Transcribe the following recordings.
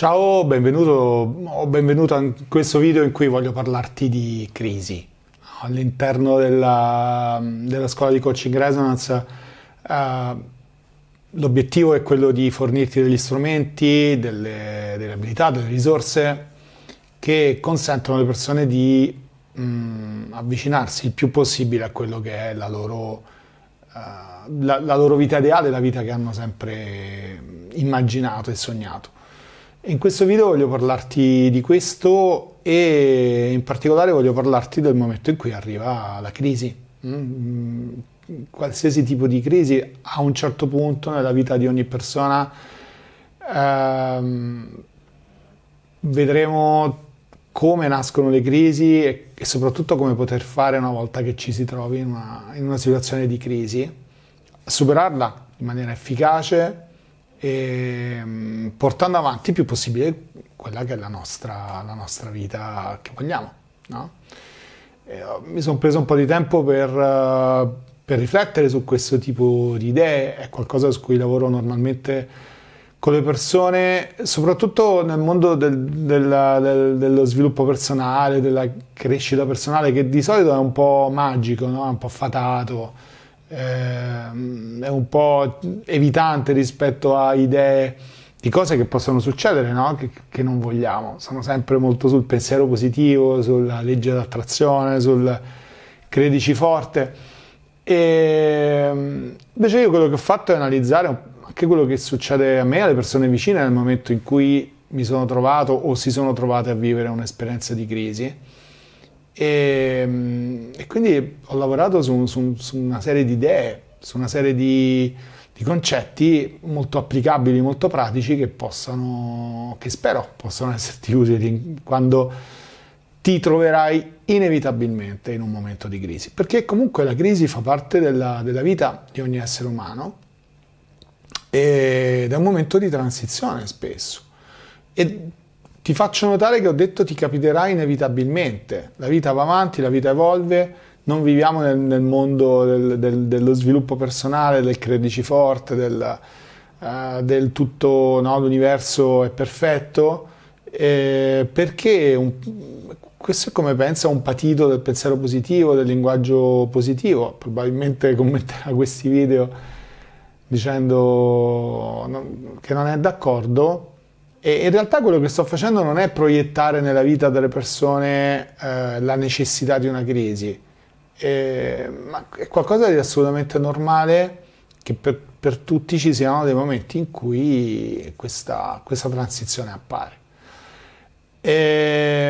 Ciao, benvenuto o benvenuto a questo video in cui voglio parlarti di crisi. All'interno della, della scuola di coaching resonance eh, l'obiettivo è quello di fornirti degli strumenti, delle, delle, abilità, delle risorse che consentono alle persone di mh, mm, avvicinarsi il più possibile a quello che è la loro, eh, la, la loro vita ideale, la vita che hanno sempre immaginato e sognato. In questo video voglio parlarti di questo e in particolare voglio parlarti del momento in cui arriva la crisi. Mm, qualsiasi tipo di crisi a un certo punto nella vita di ogni persona ehm, vedremo come nascono le crisi e, soprattutto come poter fare una volta che ci si trovi in una, in una situazione di crisi, superarla in maniera efficace e ehm, portando avanti il più possibile quella che è la nostra, la nostra vita che vogliamo. No? Ehm, mi sono preso un po' di tempo per, eh, per, riflettere su questo tipo di idee, è qualcosa su cui lavoro normalmente con le persone, soprattutto nel mondo del, del, del, dello sviluppo personale, della crescita personale, che di solito è un po' magico, no? un po' fatato eh, è un po' evitante rispetto a idee di cose che possono succedere, no? che, che, non vogliamo. Sono sempre molto sul pensiero positivo, sulla legge d'attrazione, sul credici forte. E ehm, invece io quello che ho fatto è analizzare anche quello che succede a me, alle persone vicine, nel momento in cui mi sono trovato o si sono trovate a vivere un'esperienza di crisi e, ehm, e quindi ho lavorato su, su, su, una serie di idee, su una serie di, di concetti molto applicabili, molto pratici che possano, che spero possano esserti utili quando ti troverai inevitabilmente in un momento di crisi, perché comunque la crisi fa parte della, della vita di ogni essere umano ed è un momento di transizione spesso. E ti faccio notare che ho detto ti capiterà inevitabilmente. La vita va avanti, la vita evolve, non viviamo nel, nel mondo del, del, dello sviluppo personale, del credici forte, del, uh, del tutto no, l'universo è perfetto. Eh, perché un, questo è come pensa un patito del pensiero positivo, del linguaggio positivo. Probabilmente commenterà questi video dicendo che non è d'accordo, e in realtà quello che sto facendo non è proiettare nella vita delle persone eh, la necessità di una crisi, eh, ma è qualcosa di assolutamente normale che per, per tutti ci siano dei momenti in cui questa, questa transizione appare. E,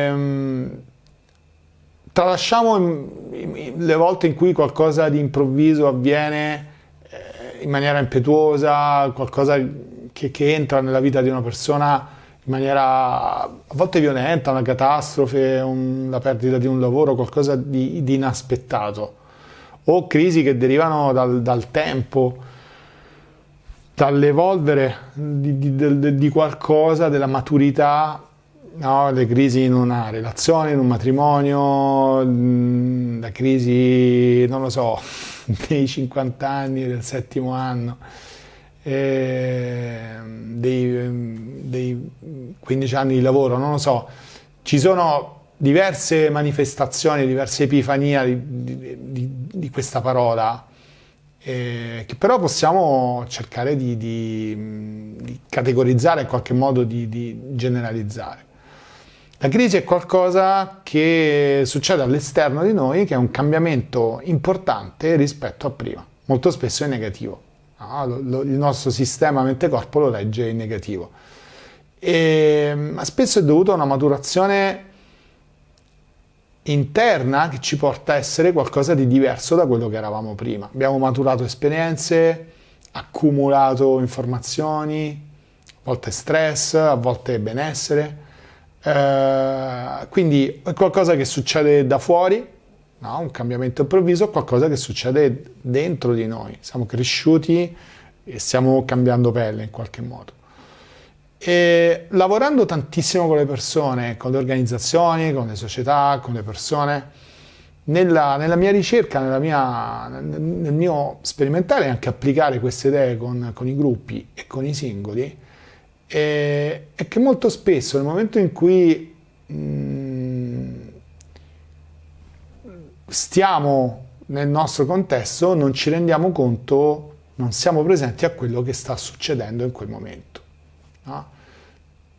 ehm, tralasciamo le volte in cui qualcosa di improvviso avviene eh, in maniera impetuosa, qualcosa che, che entra nella vita di una persona in maniera a volte violenta, una catastrofe, un, la perdita di un lavoro, qualcosa di, di inaspettato, o crisi che derivano dal, dal tempo, dall'evolvere di, di, di, qualcosa, della maturità, no? le crisi in una relazione, in un matrimonio, mm, la crisi, non lo so, dei 50 anni, del settimo anno eh, dei, dei 15 anni di lavoro, non lo so, ci sono diverse manifestazioni, diverse epifanie di, di, di questa parola, eh, che però possiamo cercare di, di categorizzare, in qualche modo di, generalizzare. La crisi è qualcosa che succede all'esterno di noi, che è un cambiamento importante rispetto a prima, molto spesso è negativo. Ah, lo, lo, il nostro sistema mente-corpo lo legge in negativo. E, ma spesso è dovuto a una maturazione interna che ci porta a essere qualcosa di diverso da quello che eravamo prima. Abbiamo maturato esperienze, accumulato informazioni, a volte stress, a volte benessere. Eh, quindi è qualcosa che succede da fuori no? un cambiamento improvviso è qualcosa che succede dentro di noi, siamo cresciuti e stiamo cambiando pelle in qualche modo. E lavorando tantissimo con le persone, con le organizzazioni, con le società, con le persone, nella, nella mia ricerca, nella mia, nel mio sperimentare e anche applicare queste idee con, con, i gruppi e con i singoli, è, è che molto spesso nel momento in cui mh, mm, stiamo nel nostro contesto, non ci rendiamo conto, non siamo presenti a quello che sta succedendo in quel momento. No?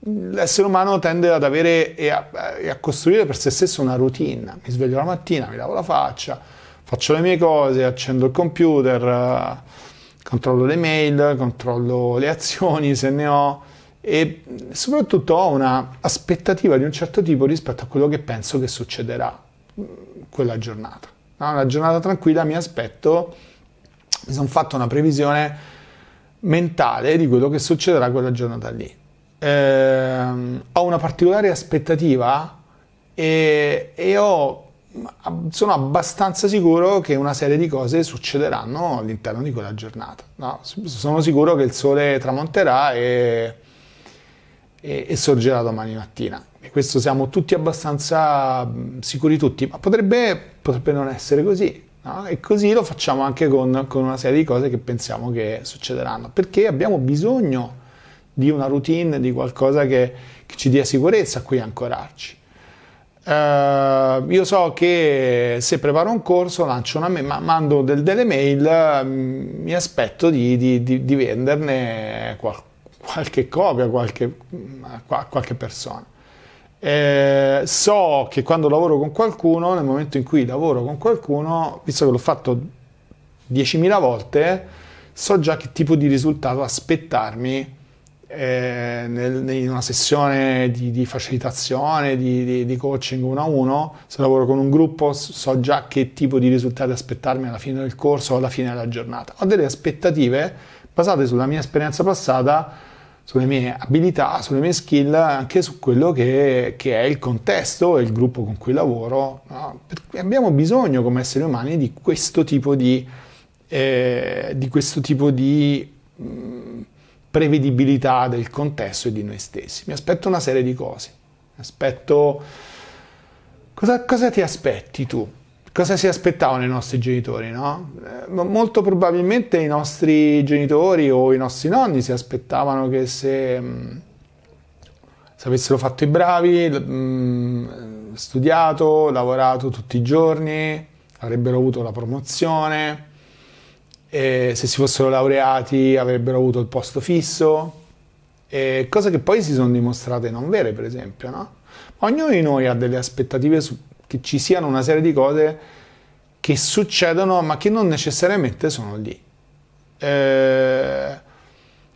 L'essere umano tende ad avere e a, e a, costruire per se stesso una routine. Mi sveglio la mattina, mi lavo la faccia, faccio le mie cose, accendo il computer, eh, controllo le mail, controllo le azioni se ne ho e soprattutto ho un'aspettativa di un certo tipo rispetto a quello che penso che succederà quella giornata. No, una giornata tranquilla mi aspetto, mi sono fatto una previsione mentale di quello che succederà quella giornata lì. Eh, ho una particolare aspettativa e, e ho, sono abbastanza sicuro che una serie di cose succederanno all'interno di quella giornata. No, sono sicuro che il sole tramonterà e, e, e sorgerà domani mattina e questo siamo tutti abbastanza sicuri tutti, ma potrebbe, potrebbe non essere così. No? E così lo facciamo anche con, con una serie di cose che pensiamo che succederanno, perché abbiamo bisogno di una routine, di qualcosa che, che ci dia sicurezza a cui ancorarci. Uh, io so che se preparo un corso, lancio una ma- mando del, delle mail, m- mi aspetto di, di, di, di venderne qual- qualche copia qualche, a qualche persona. Eh, so che quando lavoro con qualcuno, nel momento in cui lavoro con qualcuno, visto che l'ho fatto 10.000 volte, so già che tipo di risultato aspettarmi eh, nel, in una sessione di, di facilitazione, di, di, di, coaching uno a uno. Se lavoro con un gruppo, so già che tipo di risultati aspettarmi alla fine del corso o alla fine della giornata. Ho delle aspettative basate sulla mia esperienza passata sulle mie abilità, sulle mie skill, anche su quello che, che è il contesto e il gruppo con cui lavoro. No? abbiamo bisogno come esseri umani di questo tipo di, eh, di, questo tipo di mh, mm, prevedibilità del contesto e di noi stessi. Mi aspetto una serie di cose. aspetto... Cosa, cosa ti aspetti tu? cosa si aspettavano i nostri genitori, no? Eh, molto probabilmente i nostri genitori o i nostri nonni si aspettavano che se, mm, se avessero fatto i bravi, mm, studiato, lavorato tutti i giorni, avrebbero avuto la promozione, se si fossero laureati avrebbero avuto il posto fisso, cose che poi si sono dimostrate non vere, per esempio, no? Ognuno di noi ha delle aspettative su che ci siano una serie di cose che succedono ma che non necessariamente sono lì. Eh,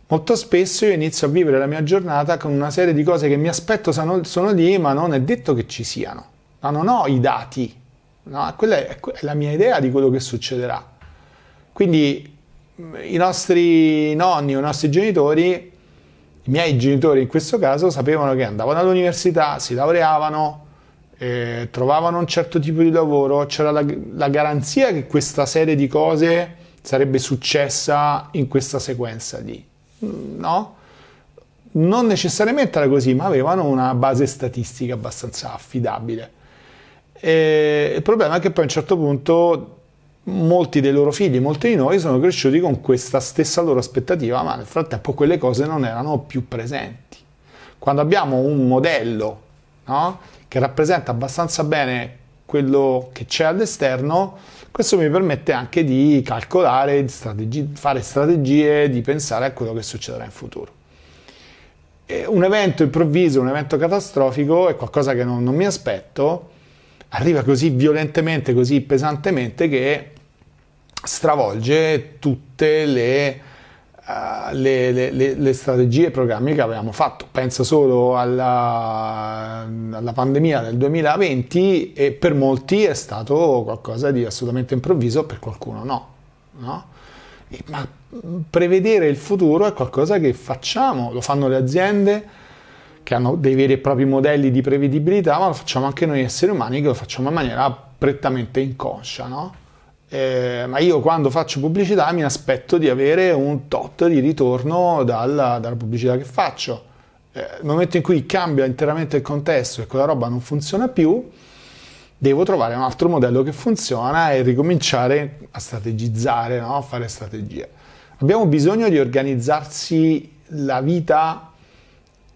molto spesso io inizio a vivere la mia giornata con una serie di cose che mi aspetto sono, sono lì ma non è detto che ci siano, ma non ho i dati, no? quella è, è la mia idea di quello che succederà. Quindi mm, i nostri nonni o i nostri genitori, i miei genitori in questo caso, sapevano che andavano all'università, si laureavano, eh, trovavano un certo tipo di lavoro, c'era la, la garanzia che questa serie di cose sarebbe successa in questa sequenza lì, mm, No? Non necessariamente era così, ma avevano una base statistica abbastanza affidabile. E il problema è che poi a un certo punto molti dei loro figli, molti di noi sono cresciuti con questa stessa loro aspettativa, ma nel frattempo quelle cose non erano più presenti. Quando abbiamo un modello no? che rappresenta abbastanza bene quello che c'è all'esterno, questo mi permette anche di calcolare, di strategi- fare strategie, di pensare a quello che succederà in futuro. E un evento improvviso, un evento catastrofico è qualcosa che non, non mi aspetto, arriva così violentemente, così pesantemente che stravolge tutte le eh, le, le, le, strategie e i programmi che avevamo fatto. Penso solo alla, alla, pandemia del 2020 e per molti è stato qualcosa di assolutamente improvviso, per qualcuno no. no? E, ma prevedere il futuro è qualcosa che facciamo, lo fanno le aziende che hanno dei veri e propri modelli di prevedibilità, ma lo facciamo anche noi esseri umani che lo facciamo in maniera prettamente inconscia. No? eh, ma io quando faccio pubblicità mi aspetto di avere un tot di ritorno dalla, dalla pubblicità che faccio. Eh, nel momento in cui cambia interamente il contesto e quella roba non funziona più, devo trovare un altro modello che funziona e ricominciare a strategizzare, no? a fare strategie. Abbiamo bisogno di organizzarsi la vita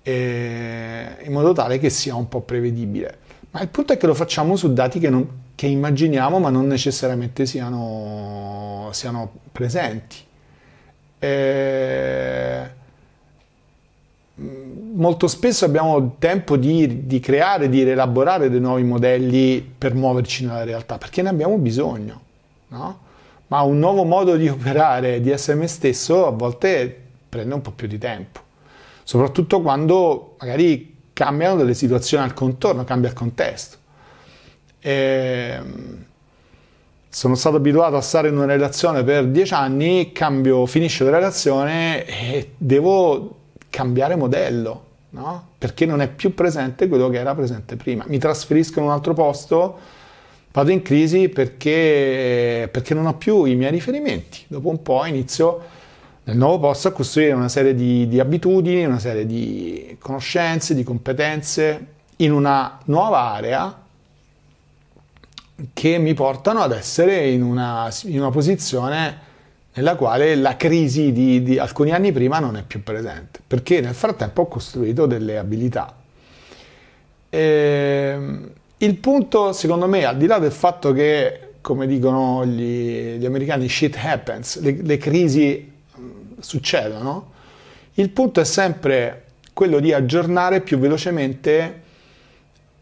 eh, in modo tale che sia un po' prevedibile. Ma il punto è che lo facciamo su dati che, non, che immaginiamo ma non necessariamente siano, siano presenti. E eh, mm, molto spesso abbiamo tempo di, di, creare, di rielaborare dei nuovi modelli per muoverci nella realtà, perché ne abbiamo bisogno, no? Ma un nuovo modo di operare di essere me stesso a volte prende un po' più di tempo, soprattutto quando magari cambiano delle situazioni al contorno, cambia il contesto. E ehm, sono stato abituato a stare in una relazione per dieci anni, cambio, finisce la relazione e devo cambiare modello, no? perché non è più presente quello che era presente prima. Mi trasferisco in un altro posto, vado in crisi perché, perché non ho più i miei riferimenti. Dopo un po' inizio nel nuovo posto a costruire una serie di, di abitudini, una serie di conoscenze, di competenze in una nuova area che mi portano ad essere in una, in una posizione nella quale la crisi di, di, alcuni anni prima non è più presente, perché nel frattempo ho costruito delle abilità. E, ehm, il punto, secondo me, al di là del fatto che, come dicono gli, gli americani, shit happens, le, le crisi succedono. Il punto è sempre quello di aggiornare più velocemente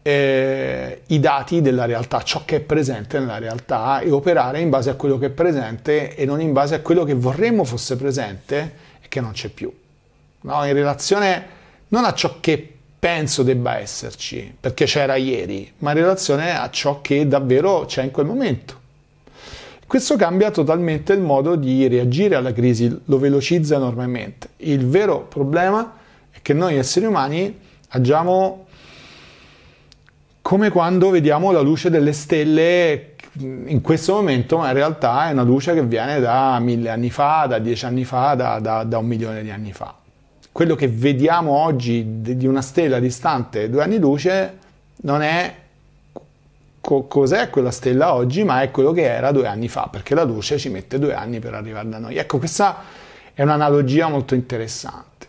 eh, i dati della realtà, ciò che è presente nella realtà e operare in base a quello che è presente e non in base a quello che vorremmo fosse presente e che non c'è più. No? In relazione non a ciò che penso debba esserci, perché c'era ieri, ma in relazione a ciò che davvero c'è in quel momento. Questo cambia totalmente il modo di reagire alla crisi, lo velocizza enormemente. Il vero problema è che noi esseri umani agiamo come quando vediamo la luce delle stelle in questo momento, ma in realtà è una luce che viene da mille anni fa, da dieci anni fa, da, da, da un milione di anni fa. Quello che vediamo oggi di una stella distante due anni luce non è co- cos'è quella stella oggi, ma è quello che era due anni fa, perché la luce ci mette due anni per arrivare da noi. Ecco, questa è un'analogia molto interessante.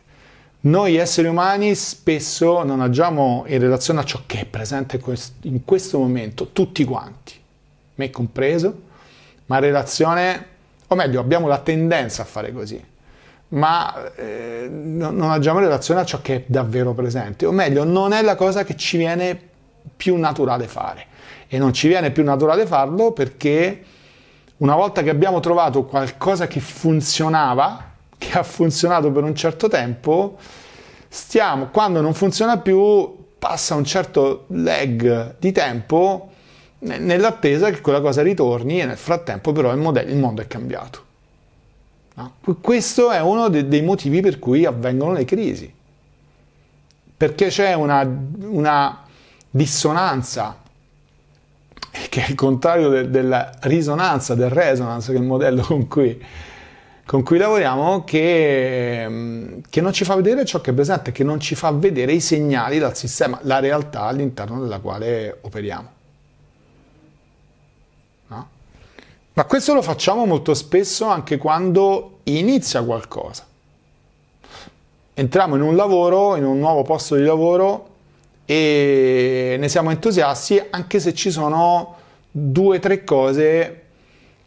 Noi esseri umani spesso non agiamo in relazione a ciò che è presente in questo momento, tutti quanti, me compreso, ma in relazione, o meglio, abbiamo la tendenza a fare così ma eh, non agiamo in relazione a ciò che è davvero presente, o meglio, non è la cosa che ci viene più naturale fare e non ci viene più naturale farlo perché una volta che abbiamo trovato qualcosa che funzionava, che ha funzionato per un certo tempo, stiamo, quando non funziona più, passa un certo lag di tempo nell'attesa che quella cosa ritorni e nel frattempo però il, modello, il mondo è cambiato. No? Questo è uno de- dei motivi per cui avvengono le crisi, perché c'è una, una dissonanza che è il contrario de, della risonanza, del resonance, che è il modello con cui, con cui lavoriamo, che, mm, che, non ci fa vedere ciò che è presente, che non ci fa vedere i segnali dal sistema, la realtà all'interno della quale operiamo. No? Ma questo lo facciamo molto spesso anche quando inizia qualcosa. Entriamo in un lavoro, in un nuovo posto di lavoro, e ne siamo entusiasti anche se ci sono due o tre cose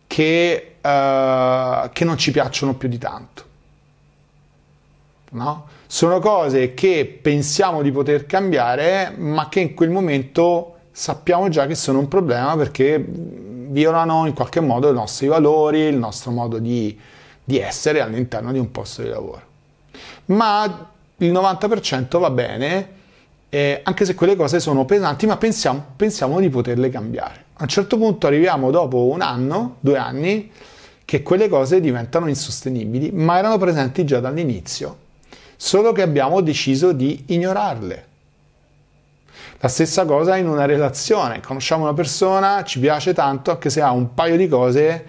che, eh, che non ci piacciono più di tanto. No? Sono cose che pensiamo di poter cambiare, ma che in quel momento sappiamo già che sono un problema perché violano in qualche modo i nostri valori, il nostro modo di, di essere all'interno di un posto di lavoro. Ma il 90% va bene eh, anche se quelle cose sono pesanti, ma pensiamo, pensiamo di poterle cambiare. A un certo punto arriviamo dopo un anno, due anni, che quelle cose diventano insostenibili, ma erano presenti già dall'inizio, solo che abbiamo deciso di ignorarle. La stessa cosa in una relazione, conosciamo una persona, ci piace tanto, anche se ha un paio di cose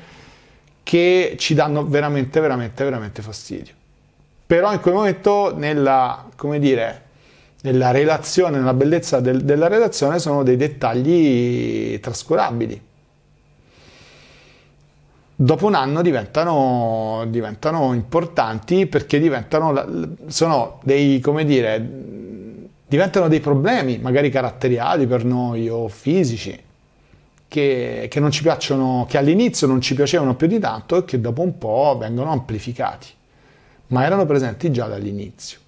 che ci danno veramente, veramente, veramente fastidio. Però in quel momento, nella, come dire, nella relazione, nella bellezza del, della relazione sono dei dettagli trascurabili. Dopo un anno diventano, diventano importanti perché diventano, sono dei, come dire, diventano dei problemi, magari caratteriali per noi o fisici, che, che non ci piacciono, che all'inizio non ci piacevano più di tanto e che dopo un po' vengono amplificati, ma erano presenti già dall'inizio.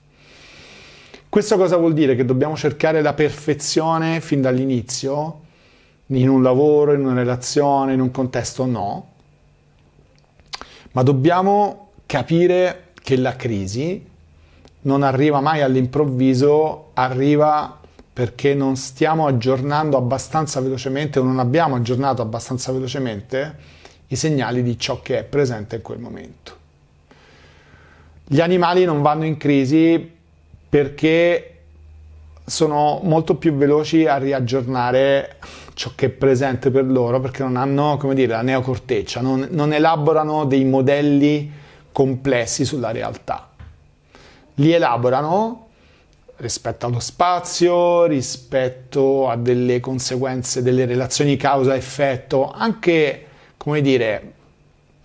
Questo cosa vuol dire? Che dobbiamo cercare la perfezione fin dall'inizio? In un lavoro, in una relazione, in un contesto? No. Ma dobbiamo capire che la crisi non arriva mai all'improvviso, arriva perché non stiamo aggiornando abbastanza velocemente o non abbiamo aggiornato abbastanza velocemente i segnali di ciò che è presente in quel momento. Gli animali non vanno in crisi perché sono molto più veloci a riaggiornare ciò che è presente per loro perché non hanno, come dire, la neocorteccia, non, non elaborano dei modelli complessi sulla realtà. Li elaborano rispetto allo spazio, rispetto a delle conseguenze, delle relazioni causa-effetto, anche, come dire,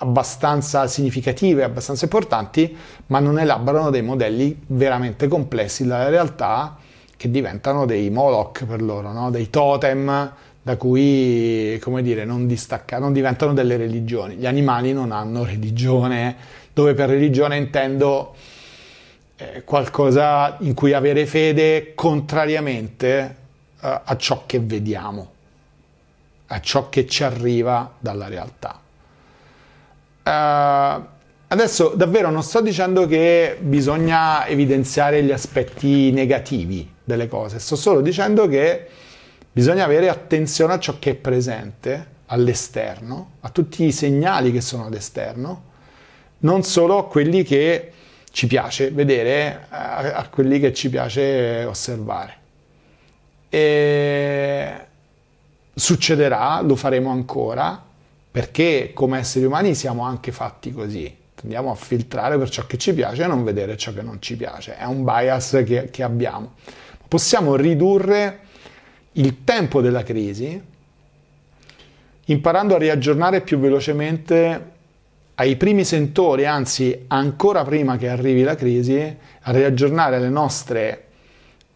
abbastanza significative, abbastanza importanti, ma non elaborano dei modelli veramente complessi della realtà che diventano dei Moloch per loro, no? dei totem da cui come dire, non, distacca, non diventano delle religioni. Gli animali non hanno religione, dove per religione intendo eh, qualcosa in cui avere fede contrariamente eh, a ciò che vediamo, a ciò che ci arriva dalla realtà. Eh, adesso davvero non sto dicendo che bisogna evidenziare gli aspetti negativi delle cose, sto solo dicendo che bisogna avere attenzione a ciò che è presente all'esterno, a tutti i segnali che sono all'esterno, non solo a quelli che ci piace vedere, a, eh, a quelli che ci piace osservare. E succederà, lo faremo ancora, perché come esseri umani siamo anche fatti così. Andiamo a filtrare per ciò che ci piace e non vedere ciò che non ci piace. È un bias che, che abbiamo. Possiamo ridurre il tempo della crisi imparando a riaggiornare più velocemente ai primi sentori, anzi ancora prima che arrivi la crisi, a riaggiornare le nostre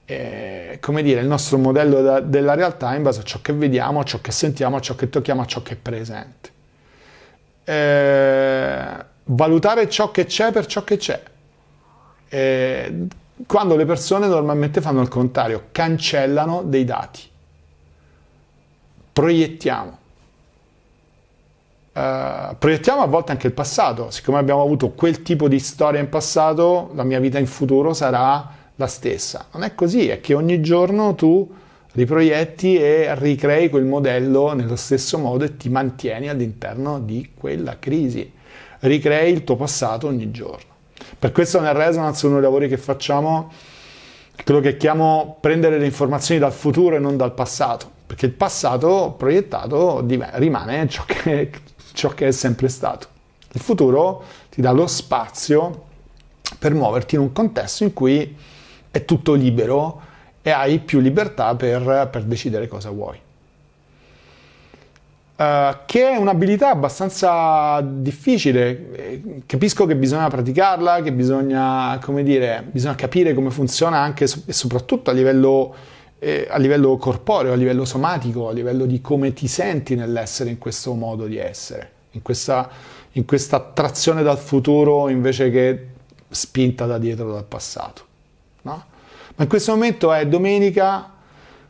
eh, come dire, il nostro modello da, della realtà in base a ciò che vediamo, a ciò che sentiamo, a ciò che tocchiamo, a ciò che è presente. Eh, valutare ciò che c'è per ciò che c'è. Eh, quando le persone normalmente fanno il contrario, cancellano dei dati, proiettiamo. Uh, proiettiamo a volte anche il passato, siccome abbiamo avuto quel tipo di storia in passato, la mia vita in futuro sarà la stessa. Non è così, è che ogni giorno tu riproietti e ricrei quel modello nello stesso modo e ti mantieni all'interno di quella crisi. Ricrei il tuo passato ogni giorno. Per questo nel Resonance uno dei lavori che facciamo è quello che chiamo prendere le informazioni dal futuro e non dal passato, perché il passato proiettato rimane ciò che, ciò che è sempre stato. Il futuro ti dà lo spazio per muoverti in un contesto in cui è tutto libero e hai più libertà per, per decidere cosa vuoi. Uh, che è un'abilità abbastanza difficile, eh, capisco che bisogna praticarla, che bisogna, come dire, bisogna capire come funziona anche e soprattutto a livello, eh, a livello corporeo, a livello somatico, a livello di come ti senti nell'essere in questo modo di essere, in questa, in questa attrazione dal futuro invece che spinta da dietro dal passato no? Ma in questo momento è domenica,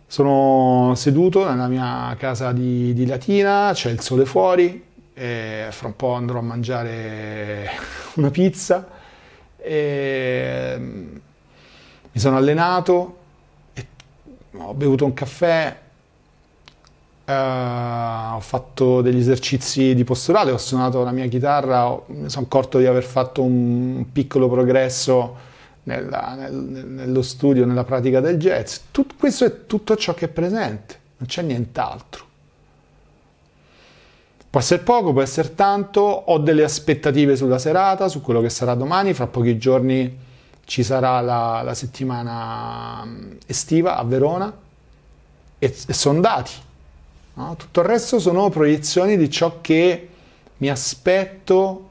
sono seduto nella mia casa di, di Latina, c'è il sole fuori, fra un po' andrò a mangiare una pizza, e mm, mi sono allenato, ho bevuto un caffè, Uh, ho fatto degli esercizi di posturale, ho suonato la mia chitarra, ho, mi sono accorto di aver fatto un piccolo progresso nella, nel, nello studio, nella pratica del jazz. Tut, questo è tutto ciò che è presente, non c'è nient'altro. Può essere poco, può essere tanto, ho delle aspettative sulla serata, su quello che sarà domani, fra pochi giorni ci sarà la, la settimana mm, estiva a Verona e, e sono dati. No? Tutto il resto sono proiezioni di ciò che mi aspetto,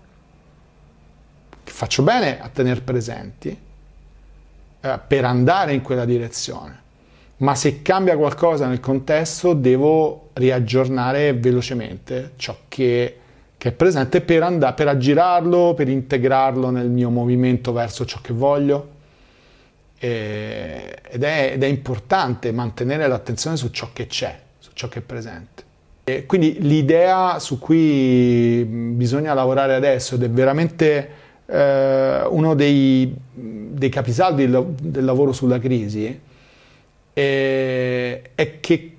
che faccio bene a tenere presenti, eh, per andare in quella direzione. Ma se cambia qualcosa nel contesto, devo riaggiornare velocemente ciò che, che è presente per, andare, per aggirarlo, per integrarlo nel mio movimento verso ciò che voglio. E, ed, è, ed è importante mantenere l'attenzione su ciò che c'è, su ciò che è presente. E quindi l'idea su cui mm, bisogna lavorare adesso ed è veramente eh, uno dei, dei capisaldi del, del, lavoro sulla crisi eh, è che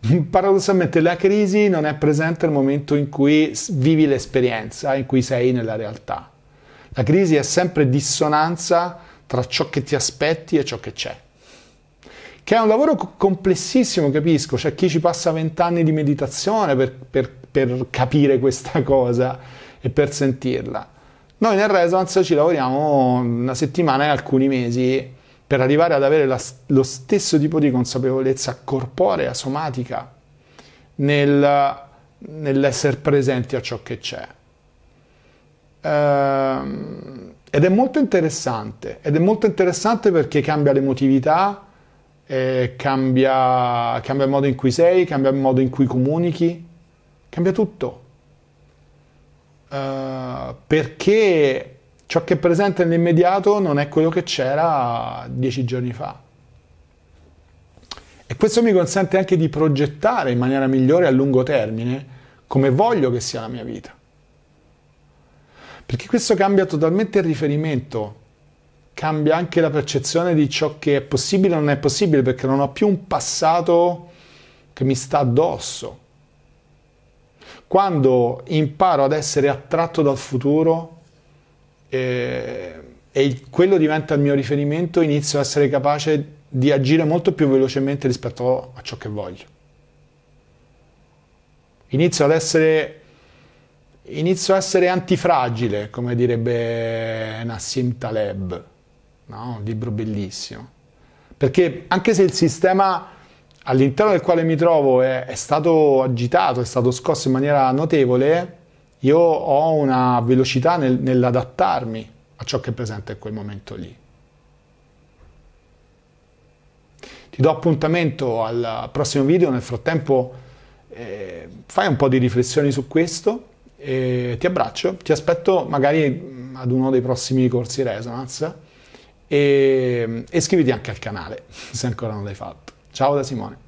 paradossalmente la crisi non è presente nel momento in cui vivi l'esperienza, in cui sei nella realtà. La crisi è sempre dissonanza tra ciò che ti aspetti e ciò che c'è. Che è un lavoro complessissimo, capisco, c'è cioè, chi ci passa vent'anni di meditazione per, per, per capire questa cosa e per sentirla. Noi nel Resonance ci lavoriamo una settimana e alcuni mesi per arrivare ad avere la, lo stesso tipo di consapevolezza corporea, somatica, nel, nell'essere presenti a ciò che c'è. Ehm, ed è molto interessante, ed è molto interessante perché cambia l'emotività, eh, cambia, cambia il modo in cui sei, cambia il modo in cui comunichi, cambia tutto. Eh, perché ciò che è presente nell'immediato non è quello che c'era dieci giorni fa. E questo mi consente anche di progettare in maniera migliore a lungo termine come voglio che sia la mia vita. Perché questo cambia totalmente il riferimento, cambia anche la percezione di ciò che è possibile e non è possibile, perché non ho più un passato che mi sta addosso quando imparo ad essere attratto dal futuro eh, e quello diventa il mio riferimento, inizio a essere capace di agire molto più velocemente rispetto a ciò che voglio. Inizio ad essere, inizio ad essere antifragile, come direbbe Nassim Taleb, no? un libro bellissimo. Perché anche se il sistema all'interno del quale mi trovo è, è stato agitato, è stato scosso in maniera notevole, io ho una velocità nel, nell'adattarmi a ciò che è presente in quel momento lì. Ti do appuntamento al prossimo video, nel frattempo eh, fai un po' di riflessioni su questo, eh, ti abbraccio, ti aspetto magari mm, ad uno dei prossimi corsi Resonance e, e iscriviti anche al canale se ancora non l'hai fatto. Ciao da Simone.